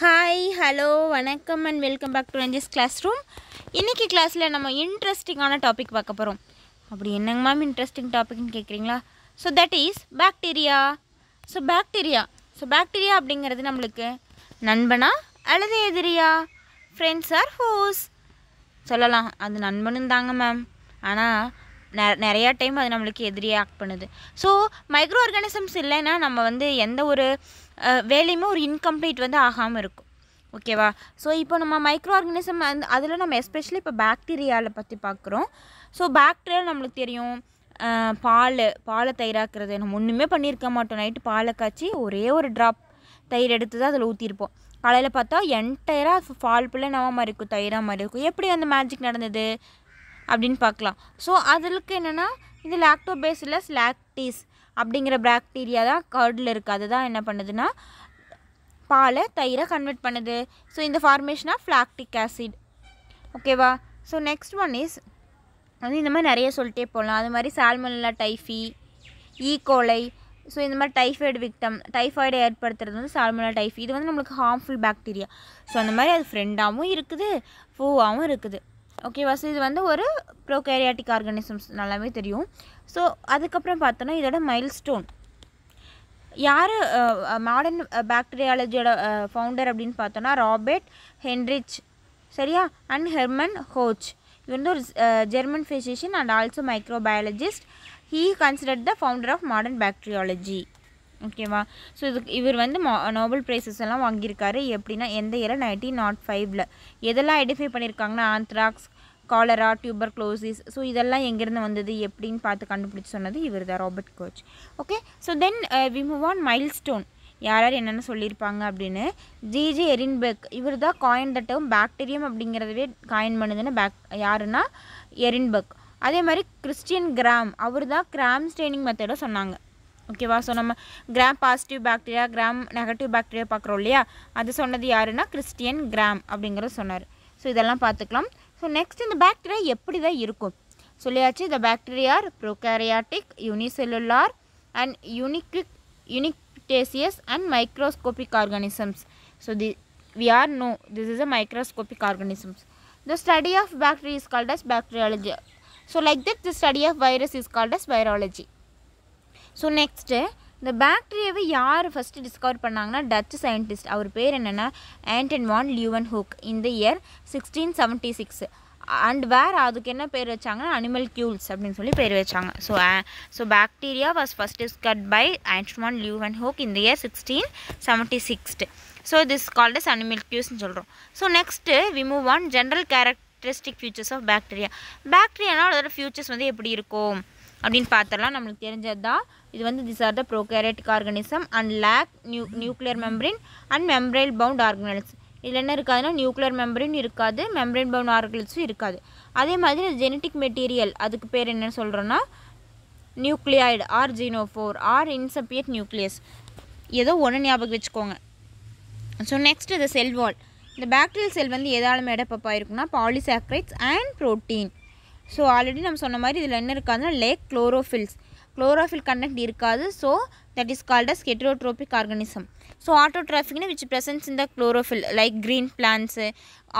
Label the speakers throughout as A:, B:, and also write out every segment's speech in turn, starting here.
A: hi hello வணக்கம் and welcome back to Ranji's class room இன்றைக்கி கிளாஸில் நம்ம இன்ட்ரெஸ்டிங்கான டாபிக் பார்க்க போகிறோம் அப்படி என்னங்க மேம் இன்ட்ரெஸ்டிங் டாபிக்னு கேட்குறீங்களா so that is bacteria so bacteria so bacteria அப்படிங்கிறது நம்மளுக்கு நண்பனா அல்லது எதிரியா ஃப்ரெண்ட்ஸ் ஆர் ஹோஸ் சொல்லலாம் அது நண்பனும் தாங்க மேம் ஆனால் நிறையா டைம் அது நம்மளுக்கு எதிரியாக ஆக்ட் பண்ணுது ஸோ மைக்ரோ ஆர்கானிசம்ஸ் இல்லைன்னா நம்ம வந்து எந்த ஒரு வேலையுமே ஒரு இன்கம்ப்ளீட் வந்து ஆகாமல் இருக்கும் ஓகேவா ஸோ இப்போ நம்ம மைக்ரோ ஆர்கனிசம் அந்த அதில் நம்ம எஸ்பெஷலி இப்போ பாக்டீரியாவில் பற்றி பார்க்குறோம் ஸோ பாக்டீரியா நம்மளுக்கு தெரியும் பால் பாலை தயிராக்குறது நம்ம ஒன்றுமே பண்ணியிருக்க மாட்டோம் நைட்டு பாலை காய்ச்சி ஒரே ஒரு ட்ராப் தயிர் எடுத்து தான் அதில் ஊற்றிருப்போம் காலையில் பார்த்தா என்டையராக ஃபால் பிள்ளை நவ மாதிரி இருக்கும் தயிராக மாதிரி இருக்கும் எப்படி அந்த மேஜிக் நடந்தது அப்படின்னு பார்க்கலாம் ஸோ அதுக்கு என்னென்னா இது லாக்டோபேஸ் இல்லை ஸ்லாக்டீஸ் அப்படிங்கிற பாக்டீரியா தான் கர்டில் இருக்குது அதுதான் என்ன பண்ணுதுன்னா பாலை தயிரை கன்வெர்ட் பண்ணுது ஸோ இந்த ஃபார்மேஷனாக ஃப்ளாக்டிக் ஆசிட் ஓகேவா ஸோ நெக்ஸ்ட் ஒன் இஸ் வந்து இந்த மாதிரி நிறைய சொல்லிட்டே போகலாம் அது மாதிரி சால்மல்லா டைஃபி ஈகோலை ஸோ இந்த மாதிரி டைஃபாய்டு விக்டம் டைஃபாய்டை ஏற்படுத்துறது வந்து சால்மலா டைஃபி இது வந்து நம்மளுக்கு ஹார்ம்ஃபுல் பாக்டீரியா ஸோ அந்த மாதிரி அது ஃப்ரெண்டாகவும் இருக்குது ஃபூவாகவும் இருக்குது ஓகேவா ஸோ இது வந்து ஒரு ப்ரோகேரியாட்டிக் ஆர்கானிசம்ஸ் நல்லாவே தெரியும் ஸோ அதுக்கப்புறம் பார்த்தோன்னா இதோட மைல்ஸ்டோன் யார் மாடர்ன் பேக்டீரியாலஜியோட ஃபவுண்டர் அப்படின்னு பார்த்தோன்னா ராபர்ட் ஹென்ரிச் சரியா அண்ட் ஹெர்மன் ஹோச் இது வந்து ஒரு German physician and also microbiologist he considered the founder of modern bacteriology ஓகேவா ஸோ இதுக்கு இவர் வந்து நோபல் ப்ரைஸஸ் எல்லாம் வாங்கியிருக்காரு எப்படின்னா எந்த இயர் நைன்டீன் நாட் ஃபைவ்ல எதெல்லாம் ஐடென்டிஃபை பண்ணியிருக்காங்கன்னா anthrax cholera tuberculosis so இதெல்லாம் எங்கேருந்து வந்தது எப்படின்னு பார்த்து கண்டுபிடிச்சி சொன்னது இவர் தான் Robert Koch okay so then we move on milestone யார் யார் என்னென்ன சொல்லியிருப்பாங்க அப்படின்னு ஜிஜி எரின்பெக் இவர் தான் காயின் த டேர்ம் பாக்டீரியம் அப்படிங்கிறதவே காயின் பண்ணுதுன்னு பேக் யாருன்னா எரின்பெக் அதே மாதிரி கிறிஸ்டியன் கிராம் அவர் தான் கிராம் ஸ்டெயினிங் மெத்தடை சொன்னாங்க ஓகேவா ஸோ நம்ம gram positive bacteria gram negative bacteria பார்க்குறோம் இல்லையா அது சொன்னது யாருன்னா கிறிஸ்டியன் கிராம் அப்படிங்கிறத சொன்னார் ஸோ இதெல்லாம் பார்த்துக்கலாம் ஸோ நெக்ஸ்ட் இந்த பாக்டீரியா எப்படி தான் இருக்கும் சொல்லியாச்சு இந்த பாக்டீரியார் ப்ரோகேரியாட்டிக் யூனிசெல்லுலார் அண்ட் யூனிக்ரிக் யூனிக்டேசியஸ் and microscopic organisms so the we are know this is a microscopic organisms the study of bacteria is called as bacteriology so like that the study of virus is called as virology so next இந்த பேக்டீரியாவை யார் first discover பண்ணாங்கன்னா Dutch scientist அவர் பேர் என்னென்னா Anton van Leeuwenhoek இந்த year sixteen seventy six and where அதுக்கு என்ன பேர் வச்சாங்கன்னா அனிமல் கியூல்ஸ் அப்படின்னு சொல்லி பேர் வச்சாங்க so so bacteria was first discovered by Anton லியூ லியூவன் ஹோக் இந்த year sixteen seventy six so this called is animal கியூஸ்னு சொல்கிறோம் so next we move on general characteristic features of bacteria பேக்டீரியானால் அதோட ஃபியூச்சர்ஸ் வந்து எப்படி இருக்கும் அப்படின்னு பார்த்தலாம் நம்மளுக்கு தெரிஞ்சது தான் இது வந்து this are the prokaryotic organism and lack நியூ nuclear membrane and membrane bound organelles இதில் என்ன இருக்காதுன்னா நியூக்ளியர் மெம்பரின் இருக்காது மெம்ரைன் பவுண்ட் ஆர்கனல்ஸும் இருக்காது அதே மாதிரி ஜெனட்டிக் மெட்டீரியல் அதுக்கு பேர் என்ன சொல்கிறோன்னா nucleoid or genophore or incipient nucleus ஏதோ ஒன்று ஞாபகம் வச்சுக்கோங்க ஸோ நெக்ஸ்ட் இந்த செல் வால் இந்த பேக்டீரியல் செல் வந்து எதால மேடப்பப்பா இருக்குன்னா polysaccharides and protein so already நம்ம சொன்ன மாதிரி இதில் என்ன இருக்காதுன்னா lack chlorophylls chlorophyll content irukadu so that is called as heterotrophic organism so autotrophic which presents in the chlorophyll like green plants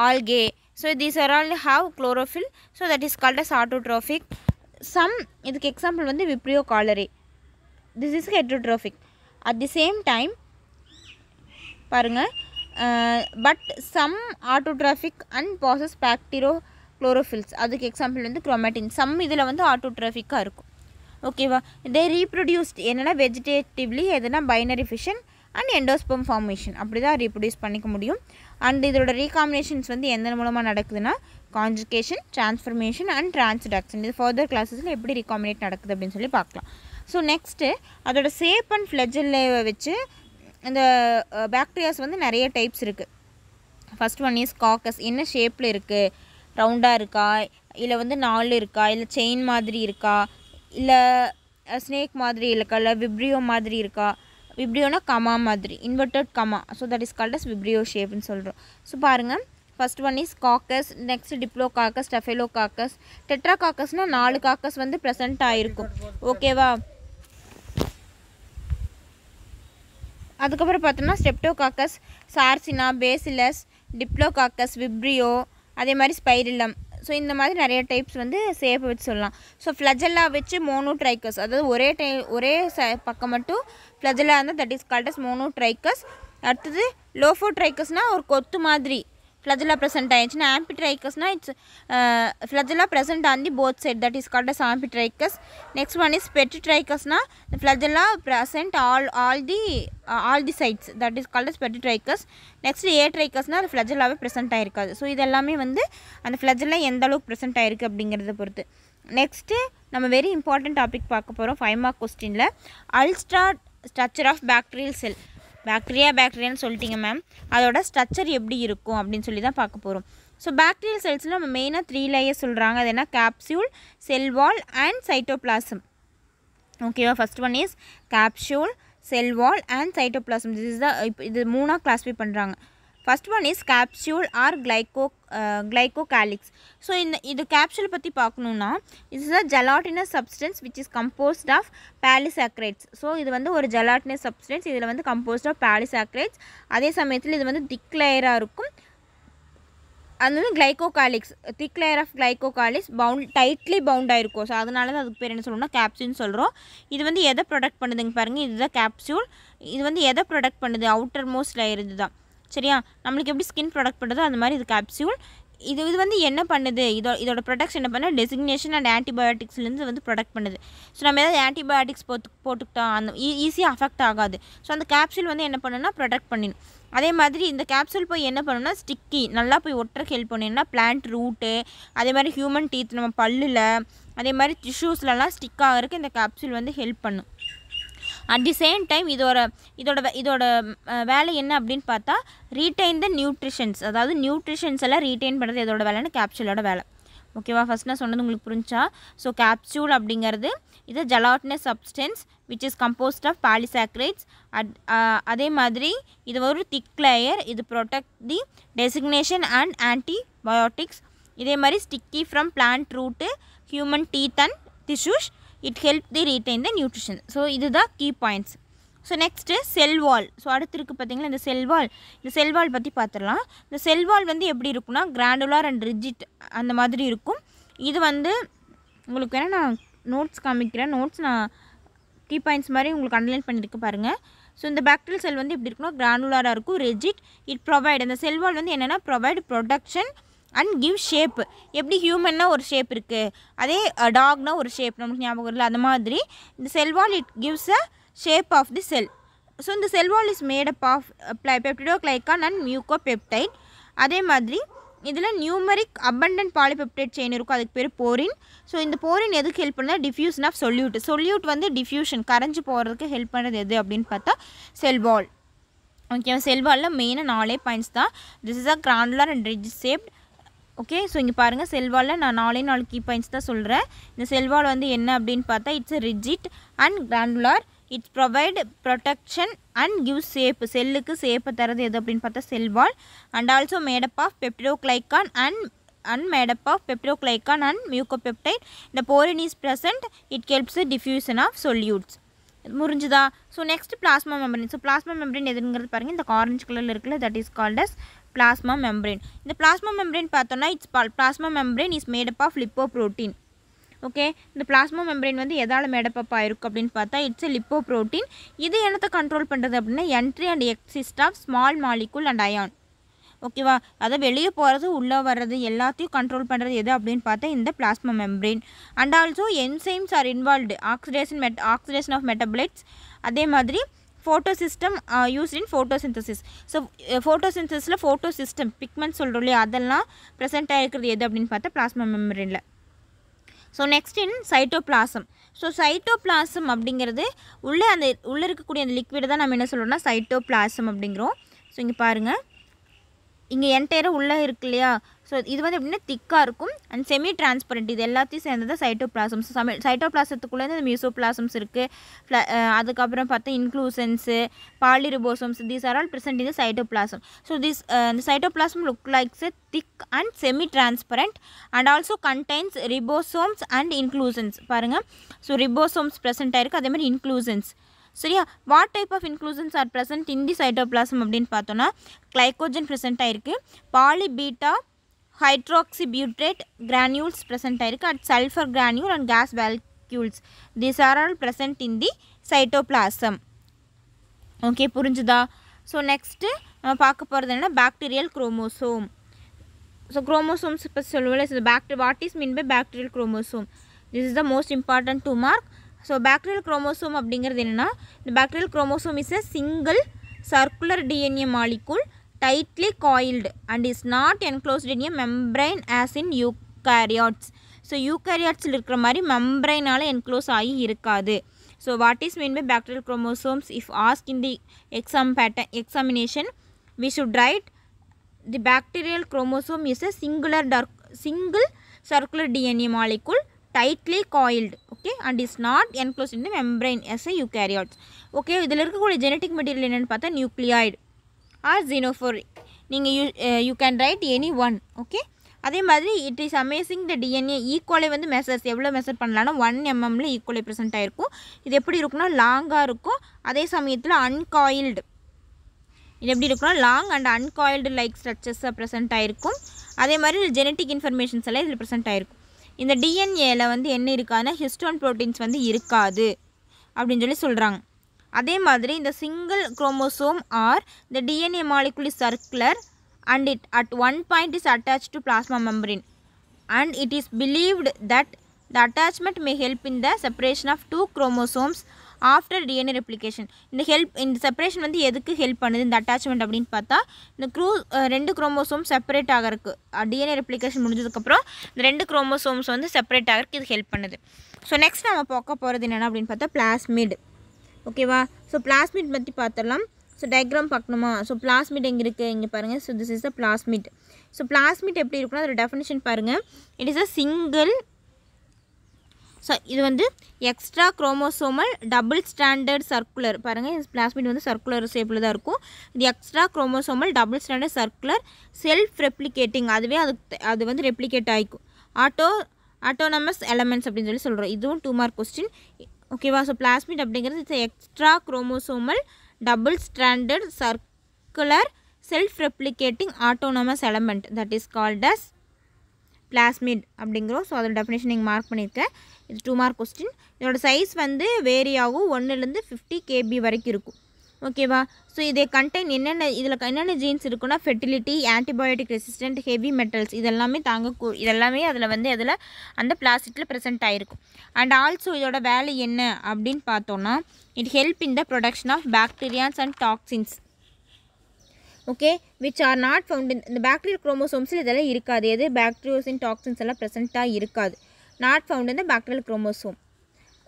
A: algae so these are all have chlorophyll so that is called as autotrophic some இதுக்கு example வந்து Vibrio cholerae this is heterotrophic at the same time பாருங்கள் but some autotrophic and possess bacteriochlorophylls அதுக்கு example வந்து chromatin some இதில் வந்து ஆட்டோட்ராஃபிக்காக இருக்கும் ஓகேவா தே reproduced என்னென்னா வெஜிடேட்டிவ்லி எதுனா binary fission and endospore formation அப்படி தான் ரீப்ரொடியூஸ் பண்ணிக்க முடியும் அண்ட் இதோட ரீகாம்பினேஷன்ஸ் வந்து எந்த மூலமாக நடக்குதுன்னா கான்ஜுகேஷன் டிரான்ஸ்ஃபர்மேஷன் அண்ட் டிரான்ஸ்டக்ஷன் இது ஃபர்தர் கிளாஸஸில் எப்படி ரீகாம்பினேட் நடக்குது அப்படின்னு சொல்லி பார்க்கலாம் ஸோ நெக்ஸ்ட்டு அதோட சேப் அண்ட் ஃப்ளெஜில் வச்சு இந்த பேக்டீரியாஸ் வந்து நிறைய டைப்ஸ் இருக்குது ஃபஸ்ட் ஒன் இஸ் காக்கஸ் என்ன ஷேப்பில் இருக்குது ரவுண்டாக இருக்கா இல்லை வந்து நாலு இருக்கா இல்லை செயின் மாதிரி இருக்கா இல்லை ஸ்னேக் மாதிரி இருக்கா இல்லை விப்ரியோ மாதிரி இருக்கா விப்ரியோனா கமா மாதிரி inverted comma so that is called as Vibrio ஷேப்னு சொல்கிறோம் ஸோ பாருங்கள் first one is coccus next diplococcus staphylococcus tetra காக்கஸ்னால் நாலு காக்கஸ் வந்து ப்ரெசென்ட் ஆகிருக்கும் ஓகேவா அதுக்கப்புறம் பார்த்தோம்னா streptococcus sarcina bacillus diplococcus Vibrio அதே மாதிரி ஸ்பைரிலம் ஸோ இந்த மாதிரி நிறைய டைப்ஸ் வந்து சேஃப் வச்சு சொல்லலாம் ஸோ ஃப்ளஜெல்லாம் வச்சு மோனோ ட்ரைக்கஸ் அதாவது ஒரே டை ஒரே ச பக்கம் மட்டும் ஃப்ளஜல்லா இருந்தால் that is called as monotrichous அடுத்தது லோஃபோ ட்ரைக்கஸ்னால் ஒரு கொத்து மாதிரி flagella present ayinchina amphitrichus na it's uh, flagella present on the both side that is called as amphitrichus next one is petritrichus na the flagella present all all the uh, all the sides that is called as petritrichus next atrichus na flagellaவே present ஆயிருக்காது so இது எல்லாமே வந்து அந்த flagella எந்த அளவுக்கு present ஆயிருக்கு அப்படிங்கிறத பொறுத்து நெக்ஸ்ட்டு நம்ம வெரி இம்பார்ட்டன்ட் டாபிக் பார்க்க போகிறோம் ஃபைவ் மார்க் கொஸ்டினில் ultra structure of bacterial cell bacteria பேக்டீரியான்னு சொல்லிட்டீங்க மேம் அதோட ஸ்ட்ரக்சர் எப்படி இருக்கும் அப்படின்னு சொல்லி தான் பார்க்க போகிறோம் ஸோ பேக்டீரியல் செல்ஸில் நம்ம மெயினாக த்ரீ லேயர் சொல்கிறாங்க அது என்ன கேப்சியூல் செல்வால் அண்ட் சைட்டோப்ளாசம் ஓகேவா first one is capsule cell wall and cytoplasm this is the இது மூணாக கிளாஸிஃபை பண்ணுறாங்க first one is capsule or glyco glycocalyx so இந்த இது கேப்சூல் பற்றி பார்க்கணுன்னா it's a gelatinous substance which is composed of polysaccharides so இது வந்து ஒரு ஜலாட்டினஸ் சப்ஸ்டன்ஸ் இதில் வந்து கம்போஸ்ட் ஆஃப் பேலிசாக்ரேட்ஸ் அதே சமயத்தில் இது வந்து திக் லேயராக இருக்கும் அது வந்து glycocalyx thick layer of glycocalyx bound tightly bound ஆயிருக்கும் ஸோ அதனால தான் அதுக்கு பேர் என்ன சொல்லணும்னா கேப்சியூல்னு சொல்கிறோம் இது வந்து எதை ப்ரொடக்ட் பண்ணுதுங்க பாருங்கள் இதுதான் கேப்சூல் இது வந்து எதை ப்ரொடக்ட் பண்ணுது அவுட்டர் மோஸ்ட் லேயர் தான் சரியா நம்மளுக்கு எப்படி ஸ்கின் ப்ரொடக்ட் பண்ணுறதோ அந்த மாதிரி இது கேப்சியூல் இது இது வந்து என்ன பண்ணுது இதோ இதோட ப்ரொடக்ட்ஸ் என்ன பண்ணால் டெசிக்னேஷன் அண்ட் ஆன்டிபயோட்டிக்ஸ்லேருந்து வந்து ப்ரொடக்ட் பண்ணுது ஸோ நம்ம ஏதாவது ஆன்டிபயோட்டிக்ஸ் போட்டு போட்டுக்கிட்டோம் அந்த ஈஸியாக e, அஃபெக்ட் ஆகாது ஸோ அந்த கேப்சூல் வந்து என்ன பண்ணுன்னா ப்ரொடக்ட் பண்ணிடும் அதே மாதிரி இந்த கேப்சூல் போய் என்ன பண்ணணும்னா ஸ்டிக்கி நல்லா போய் ஒட்டுறக்கு ஹெல்ப் பண்ணினா பிளான்ட் ரூட்டு அதே மாதிரி ஹியூமன் டீத் நம்ம பல்லில் அதே மாதிரி டிஷ்யூஸ்லலாம் ஸ்டிக் ஆகிறதுக்கு இந்த கேப்சூல் வந்து ஹெல்ப் பண்ணும் அட் தி சேம் டைம் இதோட இதோட இதோட வேலை என்ன அப்படின்னு பார்த்தா ரீட்டைன் த நியூட்ரிஷன்ஸ் அதாவது நியூட்ரிஷன்ஸ் எல்லாம் ரீட்டைன் பண்ணுறது இதோட வேலைன்னு கேப்சூலோட வேலை ஓகேவா ஃபஸ்ட் நான் சொன்னது உங்களுக்கு புரிஞ்சா ஸோ கேப்சூல் அப்படிங்கிறது இது gelatinous substance which is composed of polysaccharides at அதே மாதிரி இது ஒரு திக் லேயர் இது protect the desiccation and antibiotics இதே மாதிரி sticky from plant root human teeth and tissues it help the retain the nutrition so இதுதான் key points so next cell wall so அடுத்திருக்கு இருக்குது இந்த செல்வால் இந்த செல்வால் பற்றி பார்த்துடலாம் இந்த செல்வால் வந்து எப்படி இருக்குன்னா கிராண்டுலார் அண்ட் ரிஜிட் அந்த மாதிரி இருக்கும் இது வந்து உங்களுக்கு வேணால் நான் நோட்ஸ் காமிக்கிறேன் நோட்ஸ் நான் கீ பாயிண்ட்ஸ் மாதிரி உங்களுக்கு அண்டர்லைன் பண்ணியிருக்கு பாருங்கள் ஸோ இந்த பேக்டீரியல் செல் வந்து எப்படி இருக்குன்னா கிராண்டுலாராக இருக்கும் ரிஜிட் இட் ப்ரொவைட் அந்த செல்வால் வந்து என்னென்னா provide production and give shape எப்படி ஹியூமன்னா ஒரு ஷேப் இருக்குது அதே டாக்னா ஒரு ஷேப் நம்மளுக்கு ஞாபகம் இல்லை அது மாதிரி இந்த cell wall it gives a shape of the cell so இந்த cell wall is made up of peptidoglycan and mucopeptide அதே மாதிரி இதில் நியூமரிக் அபண்டன்ட் பாலிபெப்டைட் செயின் இருக்கும் அதுக்கு பேர் போரின் ஸோ இந்த போரின் எதுக்கு ஹெல்ப் பண்ணால் டிஃப்யூஷன் ஆஃப் சொல்யூட் சொல்யூட் வந்து டிஃப்யூஷன் கரைஞ்சி போகிறதுக்கு ஹெல்ப் பண்ணுறது எது அப்படின்னு பார்த்தா செல்வால் ஓகே செல்வாலில் மெயினாக நாலே பாயிண்ட்ஸ் தான் this is a granular and ரிட்ஜ் சேப்ட் ஓகே ஸோ இங்கே பாருங்கள் செல்வாலில் நான் நாலே நாலு கீ பாயிண்ட்ஸ் தான் சொல்கிறேன் இந்த செல்வால் வந்து என்ன அப்படின்னு பார்த்தா it's rigid and granular it's provide protection and give shape செல்லுக்கு சேப்பு தரது எது அப்படின்னு பார்த்தா cell wall and also made up of glycan and and made up of peptidoglycan and mucopeptide இந்த porin is present it helps diffusion of solutes முறிஞ்சுதா so next plasma membrane so plasma membrane எதுங்கிறது பாருங்கள் இந்த ஆரஞ்சு கலரில் இருக்குல்ல that is called as plasma membrane இந்த plasma membrane பார்த்தோன்னா it's பால் plasma மெம்பரின் is made up of lipoprotein okay இந்த பிளாஸ்மா மெம்பரின் வந்து எதால் மேடப்பப் ஆயிருக்கும் அப்படின்னு பார்த்தா இட்ஸ் எ லிப்போ ப்ரோட்டீன் இது என்னத்தை கண்ட்ரோல் பண்ணுறது அப்படின்னா entry and exist of small molecule and ion ஓகேவா அதை வெளியே போகிறது உள்ளே வர்றது எல்லாத்தையும் கண்ட்ரோல் பண்ணுறது எது அப்படின்னு பார்த்தா இந்த plasma membrane and also enzymes are involved oxidation met oxidation of metabolites அதே மாதிரி photosystem use in photosynthesis ஸோ ஃபோட்டோ சிந்தசிஸில் ஃபோட்டோ சிஸ்டம் பிக்மெண்ட் சொல்கிறோம் இல்லையா அதெல்லாம் ப்ரெசென்ட் ஆகிருக்கிறது எது அப்படின்னு பார்த்தா பிளாஸ்மா மெமரியில் so next in cytoplasm so cytoplasm அப்படிங்கிறது உள்ளே அந்த உள்ளே இருக்கக்கூடிய அந்த லிக்விடை தான் நம்ம என்ன சொல்கிறோம்னா சைட்டோபிளாசம் அப்படிங்கிறோம் ஸோ இங்கே பாருங்கள் இங்கே என்டையராக உள்ளே இருக்கு இல்லையா ஸோ இது வந்து எப்படின்னா திக்காக இருக்கும் அண்ட் செமி டிரான்ஸ்பரண்ட் இது எல்லாத்தையும் சேர்ந்தது சைட்டோபிளாசம்ஸ் சமி சைட்டோபிளாசத்துக்குள்ளே இந்த பிளாசம்ஸ் இருக்குது அதுக்கப்புறம் பார்த்தா inclusions polyribosomes these are all present இந்த பிளாசம் ஸோ திஸ் இந்த plasm look likes thick and semi transparent and also contains ribosomes and inclusions பாருங்கள் ஸோ ரிபோசோம்ஸ் ப்ரெசென்ட் ஆகிருக்கு அதேமாதிரி இன்க்ளூசன்ஸ் சரியா what type of inclusions are present in the cytoplasm அப்படின்னு பார்த்தோன்னா glycogen present ஆகிருக்கு poly beta beta hydroxy butyrate granules present ஆகிருக்கு at sulphur granule and gas vacuoles these are all present in the cytoplasm okay புரிஞ்சுதா so next நம்ம பார்க்க போகிறது என்னென்னா bacterial chromosome so chromosomes இப்போ சொல்லுவோம்ல ஸோ பேக்டீ what is mean by bacterial chromosome this is the most important to mark so bacterial chromosome அப்படிங்கிறது என்னென்னா இந்த bacterial chromosome is a single circular DNA molecule tightly coiled and is not enclosed in a membrane as in eukaryotes so யூ கேரியாட்ஸில் இருக்கிற மாதிரி மெம்ப்ரைனால் enclose ஆகி இருக்காது so what is mean by bacterial chromosomes if ask in the exam better examination we should write the bacterial chromosome is a singular dark, single circular DNA molecule tightly coiled okay and is not enclose in membrane as a eukaryotes okay இதில் இருக்கக்கூடிய genetic material என்னென்னு பார்த்தா nucleoid or genophore நீங்கள் you you can write any one okay அதே மாதிரி it is amazing the DNA equally வந்து measures எவ்வளோ measure பண்ணலாம்னா ஒன் எம்எம்மில் ஈக்குவலை ப்ரெசென்ட் ஆகிருக்கும் இது எப்படி இருக்குன்னா லாங்காக இருக்கும் அதே சமயத்தில் அன்காயில்டு இது எப்படி இருக்குன்னா லாங் அண்ட் அன்காயில்டு லைக் ஸ்ட்ரக்சர்ஸாக ப்ரெசென்ட் ஆயிருக்கும் அதே மாதிரி ஜெனட்டிக் இன்ஃபர்மேஷன்ஸ் எல்லாம் இதில் ப்ரெசென்ட் ஆகிருக்கும் இந்த டிஎன்ஏல வந்து என்ன இருக்காதுன்னா ஹிஸ்டோன் ப்ரோட்டீன்ஸ் வந்து இருக்காது அப்படின்னு சொல்லி சொல்கிறாங்க அதே மாதிரி இந்த சிங்கிள் குரோமோசோம் ஆர் இந்த DNA molecule circular and it at one point is attach to plasma membrane and it is believed that the attachment may help in the separation of two chromosomes after DNA replication இந்த help இந்த separation வந்து எதுக்கு help பண்ணுது இந்த attachment அப்படின்னு பார்த்தா இந்த க்ரூ ரெண்டு குரோமோசோம் செப்பரேட் ஆகிறதுக்கு டிஎன்ஏ ரெப்ளிகேஷன் முடிஞ்சதுக்கப்புறம் இந்த ரெண்டு குரோமோசோம்ஸ் வந்து செப்பரேட் ஆகிறதுக்கு இது ஹெல்ப் பண்ணுது ஸோ நெக்ஸ்ட் நம்ம பார்க்க போகிறது என்னென்ன அப்படின்னு பார்த்தா பிளாஸ்மிட் ஓகேவா ஸோ பிளாஸ்மிட் பற்றி பார்த்துடலாம் ஸோ டயக்ராம் பார்க்கணுமா ஸோ பிளாஸ்மிட் எங்கே இருக்குது இங்கே பாருங்கள் so this is a plasmid so plasmid எப்படி இருக்குன்னா அதோட டெஃபினேஷன் பாருங்கள் it is a single so இது வந்து extra chromosomal double standard circular பாருங்கள் இந்த பிளாஸ்மிட் வந்து சர்க்குலர் ஷேப்பில் தான் இருக்கும் இது extra chromosomal double standard circular self replicating அதுவே அது அது வந்து ரெப்ளிகேட் ஆகிக்கும் ஆட்டோ ஆட்டோனமஸ் எலமெண்ட்ஸ் அப்படின்னு சொல்லி சொல்கிறோம் இதுவும் டூ மார்க் கொஸ்டின் ஓகேவா ஸோ பிளாஸ்மிட் அப்படிங்கிறது it's extra chromosomal double standard circular self replicating autonomous element that is called as plasmid அப்படிங்கிறோம் ஸோ அதோட டெஃபினேஷன் நீங்கள் மார்க் பண்ணியிருக்கேன் இது டூ மார்க் கொஸ்டின் இதோட சைஸ் வந்து வேரி ஆகும் ஒன்றுலேருந்து ஃபிஃப்டி கேபி வரைக்கும் இருக்கும் ஓகேவா ஸோ இதை கண்டெயின் என்னென்ன இதில் என்னென்ன ஜீன்ஸ் இருக்குன்னா fertility antibiotic resistant heavy metals இதெல்லாமே தாங்க இதெல்லாமே அதில் வந்து அதில் அந்த பிளாஸ்டிக்கில் ப்ரெசென்ட் ஆகிருக்கும் அண்ட் ஆல்சோ இதோட வேலை என்ன அப்படின்னு பார்த்தோன்னா it help in the production of bacterias and toxins okay which are not found இந்த இந்த பேக்டீரியல் குரோமோசோம்ஸில் இதெல்லாம் இருக்காது எது பேக்டீரியோசின் டாக்ஸின்ஸ் எல்லாம் ப்ரெசென்ட்டாக இருக்காது நாட் ஃபவுண்ட் இந்த பேக்டீரியல் குரோமோசோம்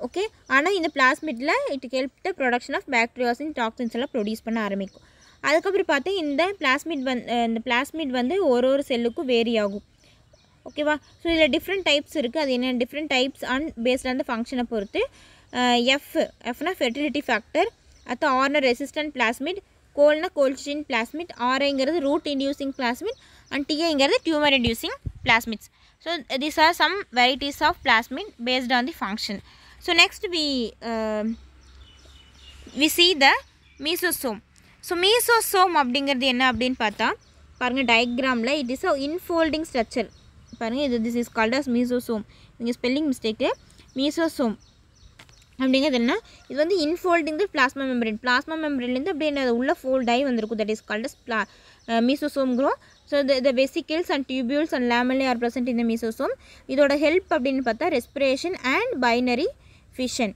A: ஓகே ஆனால் இந்த பிளாஸ்மிட்டில் it help the production of பேக்டீரியாஸின் டாக்ஸின்ஸ் எல்லாம் ப்ரொடியூஸ் பண்ண ஆரம்பிக்கும் அதுக்கப்புறம் பார்த்தா இந்த பிளாஸ்மிட் வந் இந்த பிளாஸ்மிட் வந்து ஒரு ஒரு செல்லுக்கும் வேரி ஆகும் ஓகேவா ஸோ இதில் டிஃப்ரெண்ட் டைப்ஸ் இருக்குது அது என்ன டிஃப்ரெண்ட் டைப்ஸ் அண்ட் பேஸ்ட் அந்த ஃபங்க்ஷனை பொறுத்து எஃப் எஃப்னா ஃபெர்டிலிட்டி ஃபேக்டர் அத்த ஆர்னர் ரெசிஸ்டன்ட் பிளாஸ்மிட் கோல்னா கோல்ஸ்டின் பிளாஸ்மிட் ஆர்ஐங்கிறது ரூட் இன்டியூசிங் பிளாஸ்மிட் அண்ட் டிஐங்கிறது tumour inducing plasmids so these are some varieties of plasmid based on the function so next we uh, we see the mesosome so mesosome அப்படிங்கிறது என்ன அப்படின்னு பார்த்தா பாருங்கள் டயக்ராமில் it is a infolding structure பாருங்கள் இது this is called as mesosome நீங்கள் spelling mistake mesosome அப்படிங்கிறது என்ன இது வந்து infolding the plasma membrane plasma மெம்பரின்லேருந்து அப்படியே என்ன உள்ள ஆகி வந்திருக்கும் தட் இஸ் கால்ட் பிளா மீசோசோம்ங்கிறோம் so the the vesicles and tubules and lamellae are present இந்த மீசோசோம் இதோட ஹெல்ப் அப்படின்னு பார்த்தா ரெஸ்பிரேஷன் அண்ட் பைனரி ஃபிஷன்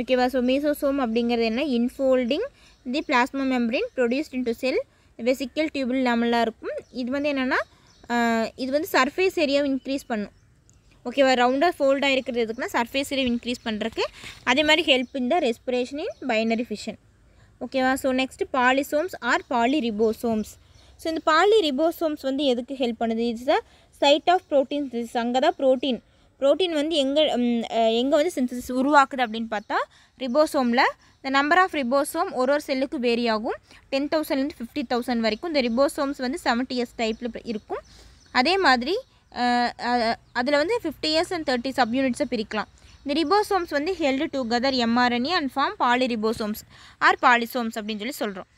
A: ஓகேவா ஸோ மீசோசோம் அப்படிங்கிறது என்ன infolding the plasma மெம்பரின் produced to cell vesicle tubule லேமலாக இருக்கும் இது வந்து என்னென்னா uh, இது வந்து சர்ஃபேஸ் ஏரியாவை இன்க்ரீஸ் பண்ணும் ஓகேவா ரவுண்டாக ஃபோல்டாக இருக்கிறது எதுக்குன்னா சர்ஃபேஸ் ஏரியா இன்க்ரீஸ் பண்ணுறக்கு அதே மாதிரி ஹெல்ப் இந்த ரெஸ்பிரேஷன் இன் பைனரி ஃபிஷன் ஓகேவா so next polysomes are poly ribosomes so இந்த பாலி ரிபோசோம்ஸ் வந்து எதுக்கு ஹெல்ப் பண்ணுது it's the site of proteins is அங்கே தான் ப்ரோட்டீன் ப்ரோட்டீன் வந்து எங்கே எங்கே வந்து சிந்தசிஸ் உருவாக்குது அப்படின்னு பார்த்தா ரிபோசோமில் இந்த நம்பர் ஆஃப் ரிபோசோம் ஒரு ஒரு செல்லுக்கு வேரி ஆகும் டென் தௌசண்ட்லேருந்து ஃபிஃப்டி தௌசண்ட் வரைக்கும் இந்த ரிபோசோம்ஸ் வந்து செவன்டி இயர்ஸ் டைப்பில் இருக்கும் அதே மாதிரி அதில் வந்து fifty years and thirty sub யூனிட்ஸை பிரிக்கலாம் இந்த ரிபோசோம்ஸ் வந்து held together mRNA and form ribosomes are polysomes அப்படின்னு சொல்லி சொல்கிறோம்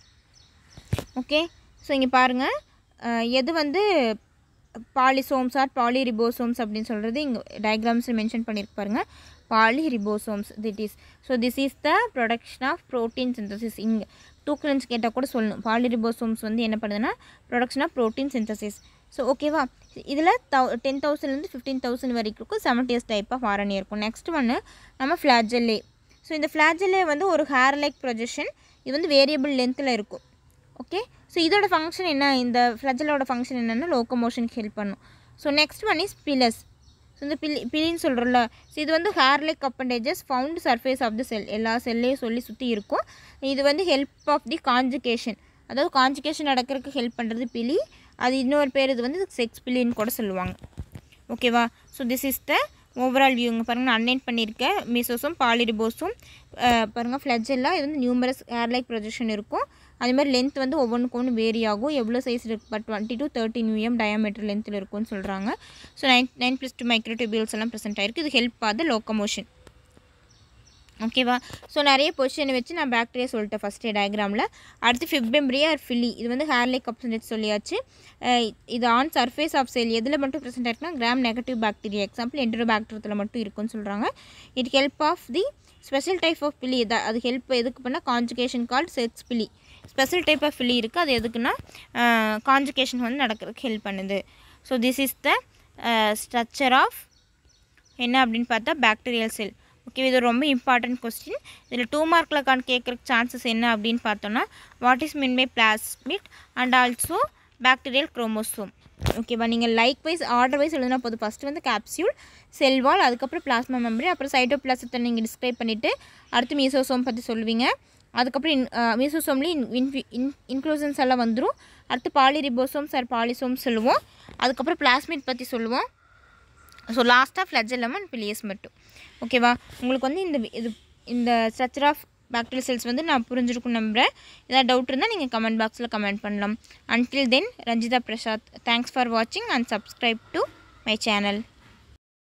A: ஓகே ஸோ இங்கே பாருங்கள் எது வந்து பாலிசோம்ஸ் ஆர் ரிபோசோம்ஸ் அப்படின்னு சொல்கிறது இங்கே டயக்ராம்ஸில் மென்ஷன் பண்ணியிருக்கு பாருங்கள் ribosomes that is so this is the production of protein synthesis இங்கே டூ கேட்டால் கூட சொல்லணும் ரிபோசோம்ஸ் வந்து என்ன பண்ணுதுன்னா production of protein synthesis so ஓகேவா இதில் தௌ டென் தௌசண்ட்லேருந்து ஃபிஃப்டீன் தௌசண்ட் வரைக்கும் இருக்கும் இயர்ஸ் டைப் ஆஃப் ஆரணி இருக்கும் நெக்ஸ்ட் ஒன்று நம்ம ஃப்ளாஜெல்லே ஸோ இந்த ஃப்ளாஜெல்லே வந்து ஒரு ஹேர் லைக் ப்ரொஜெஷன் இது வந்து வேரியபிள் லென்த்தில் இருக்கும் ஓகே ஸோ இதோட ஃபங்க்ஷன் என்ன இந்த ஃப்ளாஜலோட ஃபங்க்ஷன் என்னென்னா லோக்கமோஷனுக்கு ஹெல்ப் பண்ணும் so next one is pilus so இந்த பிலி பிலின்னு சொல்கிறோம்ல ஸோ இது வந்து hair like appendages found surface of the cell எல்லா செல்லையும் சொல்லி சுற்றி இருக்கும் இது வந்து ஹெல்ப் ஆஃப் தி கான்ஜுகேஷன் அதாவது காஞ்சிகேஷன் நடக்கிறதுக்கு ஹெல்ப் பண்ணுறது பிலி அது இன்னொரு பேர் இது வந்து செக்ஸ் பிலின்னு கூட சொல்லுவாங்க ஓகேவா so this is the overall வியூங்க பாருங்கள் நான் அன்லைன் பண்ணியிருக்கேன் மிசோஸும் பாலிடிபோஸும் பாருங்கள் எல்லாம் இது வந்து நியூமரஸ் ஏர்லைக் ப்ரொஜெக்ஷன் இருக்கும் அது மாதிரி லென்த் வந்து ஒவ்வொன்றுக்கு ஒன்று வேரி ஆகும் எவ்வளோ சைஸ் இருக்கு but twenty to thirty nm diameter லென்த்தில் இருக்கும்னு சொல்கிறாங்க so nine nine plus two microtubules எல்லாம் ப்ரெசென்ட் ஆகிருக்கு இது ஹெல்ப் ஆகுது லோக்கமோஷன் ஓகேவா ஸோ நிறைய பொசிஷனை வச்சு நான் பேக்டீரியா சொல்லிட்டேன் ஃபஸ்ட்டு டயக்ராமில் அடுத்து ஃபிப்ரெம்பரியா ஆர் ஃபில்லி இது வந்து ஹேர்லைக் அப்சன்ட் சொல்லியாச்சு இது ஆன் சர்ஃபேஸ் ஆஃப் செல் எதில் மட்டும் ப்ரெசென்ட் ஆயிருக்குன்னா gram negative bacteria example entero பேக்டீரியத்தில் மட்டும் இருக்குன்னு சொல்கிறாங்க it help of the special type of pili அது ஹெல்ப் எதுக்கு பண்ணால் conjugation called sex pili special type of pili இருக்குது அது எதுக்குன்னா கான்ஜுகேஷன் வந்து நடக்கிறதுக்கு ஹெல்ப் பண்ணுது so this is the structure of என்ன அப்படின்னு பார்த்தா பேக்டீரியல் செல் ஓகே இது ரொம்ப இம்பார்ட்டன்ட் கொஸ்டின் இதில் டூ மார்க்கில் கான் கேட்குற சான்சஸ் என்ன அப்படின்னு பார்த்தோன்னா what is mean by plasmid and also bacterial chromosome ஓகேவா நீங்கள் லைக் வைஸ் ஆர்டர் வைஸ் எழுதுனா போதும் ஃபஸ்ட்டு வந்து கேப்சியூல் செல்வால் அதுக்கப்புறம் பிளாஸ்மா மெம்பரி அப்புறம் பிளாஸத்தை நீங்கள் டிஸ்கிரைப் பண்ணிவிட்டு அடுத்து மீசோசோம் பற்றி சொல்லுவீங்க அதுக்கப்புறம் இன் மீசோசோம்லேயும் இன் இன் இன்க்ளூசன்ஸ் எல்லாம் வந்துடும் அடுத்து பாலிரிபோசோம் சார் பாலிசோம் சொல்லுவோம் அதுக்கப்புறம் பிளாஸ்மிட் பற்றி சொல்லுவோம் ஸோ லாஸ்ட்டாக ஃப்ளஜ் லெமன் பிளியஸ் மட்டும் ஓகேவா உங்களுக்கு வந்து இந்த இது இந்த ஸ்ட்ரக்சர் ஆஃப் பேக்டீரியல் செல்ஸ் வந்து நான் புரிஞ்சிருக்கும் நம்புகிறேன் ஏதாவது டவுட் இருந்தால் நீங்கள் கமெண்ட் பாக்ஸில் கமெண்ட் பண்ணலாம் until then Ranjitha Prasad thanks for வாட்சிங் and subscribe to my channel